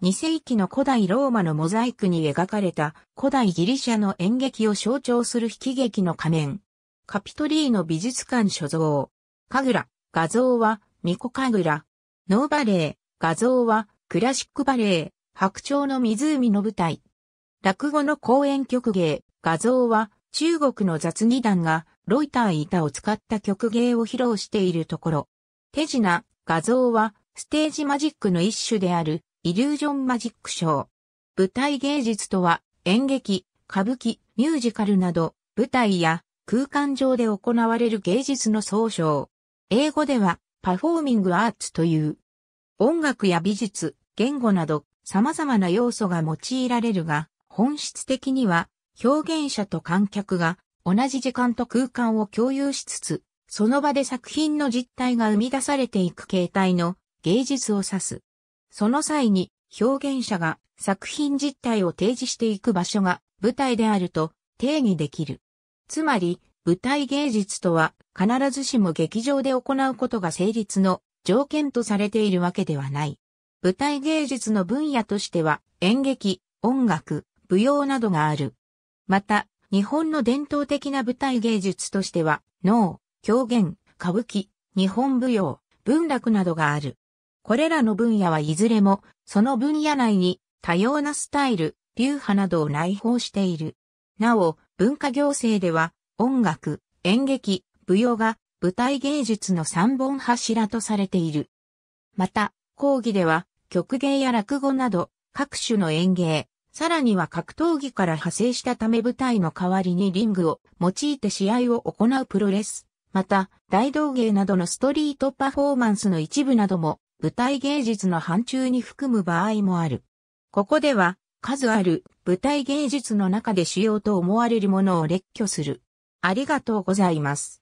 2世紀の古代ローマのモザイクに描かれた古代ギリシャの演劇を象徴する引劇の仮面。カピトリーの美術館所蔵。神楽、画像は、巫女神楽。ノーバレー、画像は、クラシックバレー、白鳥の湖の舞台。落語の公演曲芸、画像は、中国の雑技団が、ロイター板を使った曲芸を披露しているところ。手品、画像は、ステージマジックの一種である、イリュージョンマジックショー。舞台芸術とは、演劇、歌舞伎、ミュージカルなど、舞台や空間上で行われる芸術の総称。英語では、パフォーミングアーツという。音楽や美術、言語など、様々な要素が用いられるが、本質的には、表現者と観客が、同じ時間と空間を共有しつつ、その場で作品の実態が生み出されていく形態の芸術を指す。その際に表現者が作品実態を提示していく場所が舞台であると定義できる。つまり、舞台芸術とは必ずしも劇場で行うことが成立の条件とされているわけではない。舞台芸術の分野としては演劇、音楽、舞踊などがある。また、日本の伝統的な舞台芸術としては、能、狂言、歌舞伎、日本舞踊、文楽などがある。これらの分野はいずれも、その分野内に多様なスタイル、流派などを内包している。なお、文化行政では、音楽、演劇、舞踊が舞台芸術の三本柱とされている。また、講義では、曲芸や落語など、各種の演芸、さらには格闘技から派生したため舞台の代わりにリングを用いて試合を行うプロレス、また、大道芸などのストリートパフォーマンスの一部なども舞台芸術の範疇に含む場合もある。ここでは、数ある舞台芸術の中で主要と思われるものを列挙する。ありがとうございます。